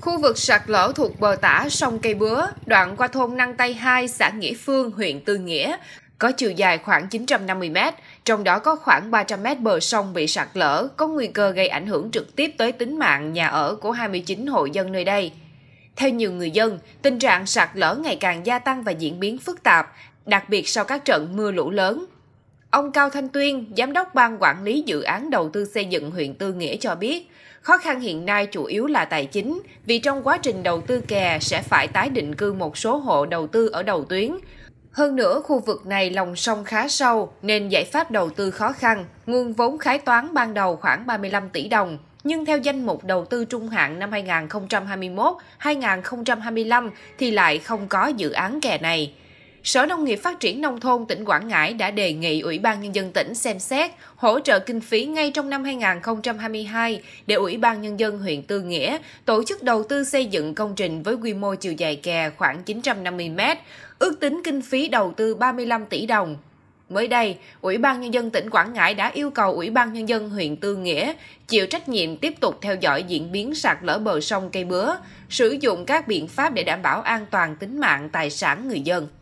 Khu vực sạt lở thuộc bờ tả sông Cây Bứa, đoạn qua thôn Năng Tây 2, xã Nghĩa Phương, huyện Tư Nghĩa, có chiều dài khoảng 950 m, trong đó có khoảng 300 m bờ sông bị sạt lở, có nguy cơ gây ảnh hưởng trực tiếp tới tính mạng nhà ở của 29 hộ dân nơi đây. Theo nhiều người dân, tình trạng sạt lở ngày càng gia tăng và diễn biến phức tạp, đặc biệt sau các trận mưa lũ lớn, Ông Cao Thanh Tuyên, Giám đốc Ban Quản lý Dự án Đầu tư xây dựng huyện Tư Nghĩa cho biết, khó khăn hiện nay chủ yếu là tài chính, vì trong quá trình đầu tư kè sẽ phải tái định cư một số hộ đầu tư ở đầu tuyến. Hơn nữa, khu vực này lòng sông khá sâu nên giải pháp đầu tư khó khăn, nguồn vốn khái toán ban đầu khoảng 35 tỷ đồng. Nhưng theo danh mục đầu tư trung hạn năm 2021-2025 thì lại không có dự án kè này. Sở Nông nghiệp Phát triển Nông thôn tỉnh Quảng Ngãi đã đề nghị Ủy ban Nhân dân tỉnh xem xét hỗ trợ kinh phí ngay trong năm 2022 để Ủy ban Nhân dân huyện Tư Nghĩa tổ chức đầu tư xây dựng công trình với quy mô chiều dài kè khoảng 950 m, ước tính kinh phí đầu tư 35 tỷ đồng. Mới đây, Ủy ban Nhân dân tỉnh Quảng Ngãi đã yêu cầu Ủy ban Nhân dân huyện Tư Nghĩa chịu trách nhiệm tiếp tục theo dõi diễn biến sạt lở bờ sông cây bứa, sử dụng các biện pháp để đảm bảo an toàn tính mạng tài sản người dân.